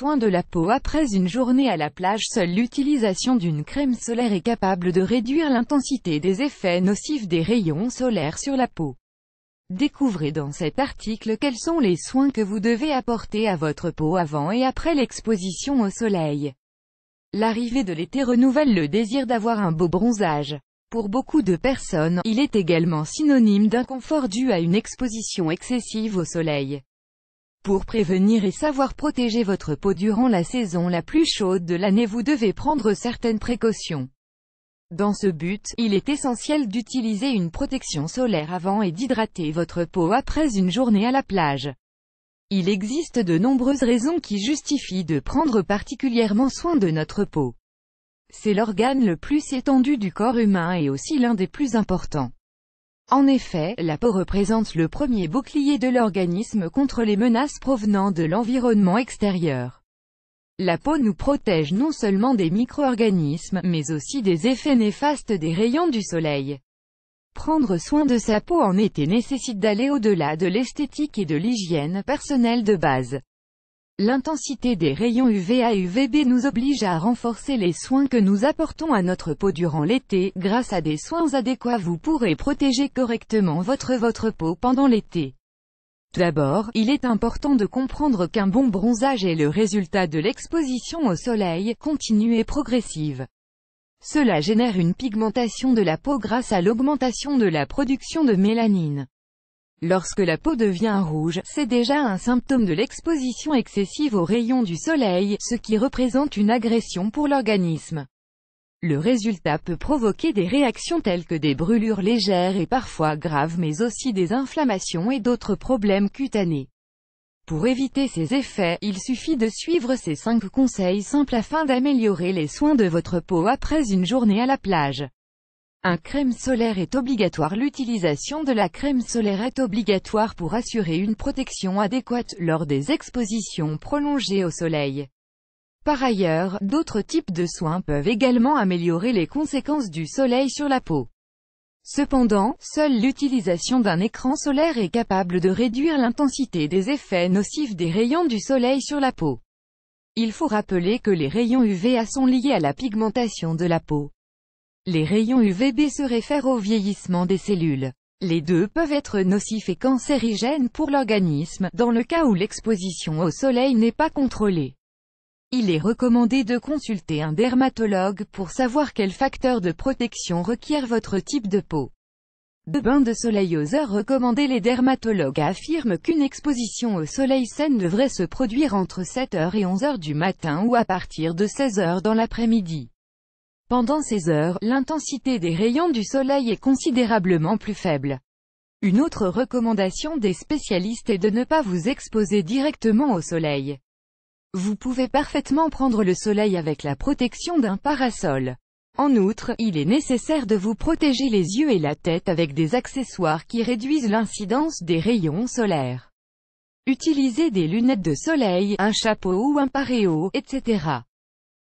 de la peau après une journée à la plage Seule l'utilisation d'une crème solaire est capable de réduire l'intensité des effets nocifs des rayons solaires sur la peau. Découvrez dans cet article quels sont les soins que vous devez apporter à votre peau avant et après l'exposition au soleil. L'arrivée de l'été renouvelle le désir d'avoir un beau bronzage. Pour beaucoup de personnes, il est également synonyme d'inconfort dû à une exposition excessive au soleil. Pour prévenir et savoir protéger votre peau durant la saison la plus chaude de l'année vous devez prendre certaines précautions. Dans ce but, il est essentiel d'utiliser une protection solaire avant et d'hydrater votre peau après une journée à la plage. Il existe de nombreuses raisons qui justifient de prendre particulièrement soin de notre peau. C'est l'organe le plus étendu du corps humain et aussi l'un des plus importants. En effet, la peau représente le premier bouclier de l'organisme contre les menaces provenant de l'environnement extérieur. La peau nous protège non seulement des micro-organismes, mais aussi des effets néfastes des rayons du soleil. Prendre soin de sa peau en été nécessite d'aller au-delà de l'esthétique et de l'hygiène personnelle de base. L'intensité des rayons uva UVB nous oblige à renforcer les soins que nous apportons à notre peau durant l'été. Grâce à des soins adéquats vous pourrez protéger correctement votre, votre peau pendant l'été. Tout d'abord, il est important de comprendre qu'un bon bronzage est le résultat de l'exposition au soleil, continue et progressive. Cela génère une pigmentation de la peau grâce à l'augmentation de la production de mélanine. Lorsque la peau devient rouge, c'est déjà un symptôme de l'exposition excessive aux rayons du soleil, ce qui représente une agression pour l'organisme. Le résultat peut provoquer des réactions telles que des brûlures légères et parfois graves mais aussi des inflammations et d'autres problèmes cutanés. Pour éviter ces effets, il suffit de suivre ces 5 conseils simples afin d'améliorer les soins de votre peau après une journée à la plage. Un crème solaire est obligatoire L'utilisation de la crème solaire est obligatoire pour assurer une protection adéquate lors des expositions prolongées au soleil. Par ailleurs, d'autres types de soins peuvent également améliorer les conséquences du soleil sur la peau. Cependant, seule l'utilisation d'un écran solaire est capable de réduire l'intensité des effets nocifs des rayons du soleil sur la peau. Il faut rappeler que les rayons UVA sont liés à la pigmentation de la peau. Les rayons UVB se réfèrent au vieillissement des cellules. Les deux peuvent être nocifs et cancérigènes pour l'organisme, dans le cas où l'exposition au soleil n'est pas contrôlée. Il est recommandé de consulter un dermatologue pour savoir quels facteurs de protection requiert votre type de peau. De bains de soleil aux heures recommandées Les dermatologues affirment qu'une exposition au soleil saine devrait se produire entre 7h et 11h du matin ou à partir de 16h dans l'après-midi. Pendant ces heures, l'intensité des rayons du soleil est considérablement plus faible. Une autre recommandation des spécialistes est de ne pas vous exposer directement au soleil. Vous pouvez parfaitement prendre le soleil avec la protection d'un parasol. En outre, il est nécessaire de vous protéger les yeux et la tête avec des accessoires qui réduisent l'incidence des rayons solaires. Utilisez des lunettes de soleil, un chapeau ou un paréo, etc.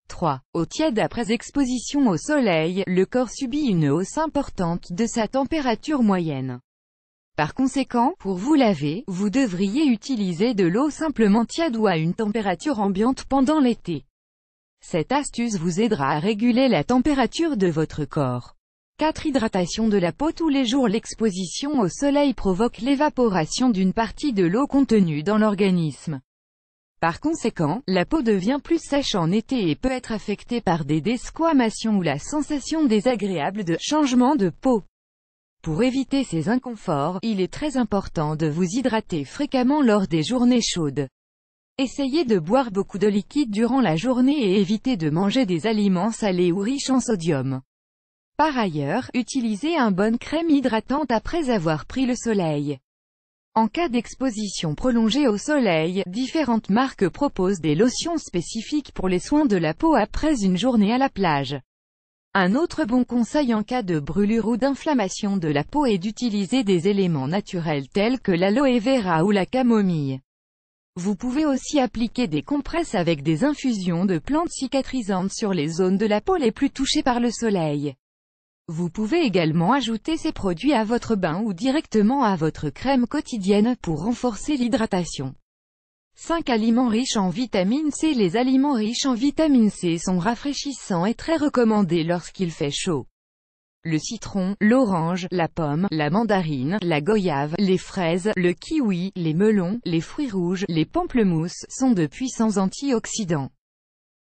3. Au tiède après exposition au soleil, le corps subit une hausse importante de sa température moyenne. Par conséquent, pour vous laver, vous devriez utiliser de l'eau simplement tiède ou à une température ambiante pendant l'été. Cette astuce vous aidera à réguler la température de votre corps. 4. Hydratation de la peau Tous les jours l'exposition au soleil provoque l'évaporation d'une partie de l'eau contenue dans l'organisme. Par conséquent, la peau devient plus sèche en été et peut être affectée par des desquamations ou la sensation désagréable de « changement de peau ». Pour éviter ces inconforts, il est très important de vous hydrater fréquemment lors des journées chaudes. Essayez de boire beaucoup de liquide durant la journée et évitez de manger des aliments salés ou riches en sodium. Par ailleurs, utilisez un bonne crème hydratante après avoir pris le soleil. En cas d'exposition prolongée au soleil, différentes marques proposent des lotions spécifiques pour les soins de la peau après une journée à la plage. Un autre bon conseil en cas de brûlure ou d'inflammation de la peau est d'utiliser des éléments naturels tels que l'aloe vera ou la camomille. Vous pouvez aussi appliquer des compresses avec des infusions de plantes cicatrisantes sur les zones de la peau les plus touchées par le soleil. Vous pouvez également ajouter ces produits à votre bain ou directement à votre crème quotidienne pour renforcer l'hydratation. 5 aliments riches en vitamine C Les aliments riches en vitamine C sont rafraîchissants et très recommandés lorsqu'il fait chaud. Le citron, l'orange, la pomme, la mandarine, la goyave, les fraises, le kiwi, les melons, les fruits rouges, les pamplemousses, sont de puissants antioxydants.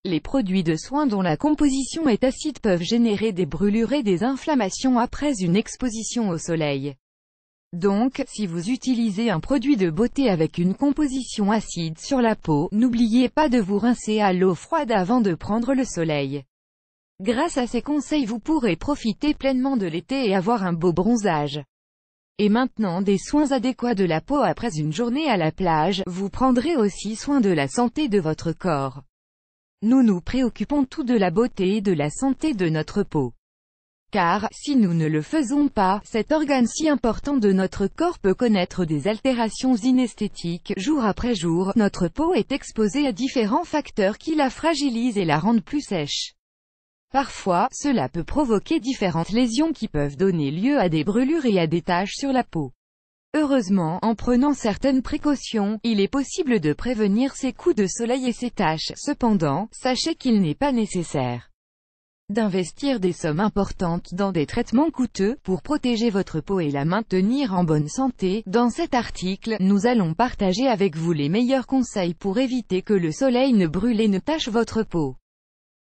Les produits de soins dont la composition est acide peuvent générer des brûlures et des inflammations après une exposition au soleil. Donc, si vous utilisez un produit de beauté avec une composition acide sur la peau, n'oubliez pas de vous rincer à l'eau froide avant de prendre le soleil. Grâce à ces conseils vous pourrez profiter pleinement de l'été et avoir un beau bronzage. Et maintenant des soins adéquats de la peau après une journée à la plage, vous prendrez aussi soin de la santé de votre corps. Nous nous préoccupons tout de la beauté et de la santé de notre peau. Car, si nous ne le faisons pas, cet organe si important de notre corps peut connaître des altérations inesthétiques, jour après jour, notre peau est exposée à différents facteurs qui la fragilisent et la rendent plus sèche. Parfois, cela peut provoquer différentes lésions qui peuvent donner lieu à des brûlures et à des taches sur la peau. Heureusement, en prenant certaines précautions, il est possible de prévenir ces coups de soleil et ces taches. Cependant, sachez qu'il n'est pas nécessaire d'investir des sommes importantes dans des traitements coûteux, pour protéger votre peau et la maintenir en bonne santé. Dans cet article, nous allons partager avec vous les meilleurs conseils pour éviter que le soleil ne brûle et ne tache votre peau.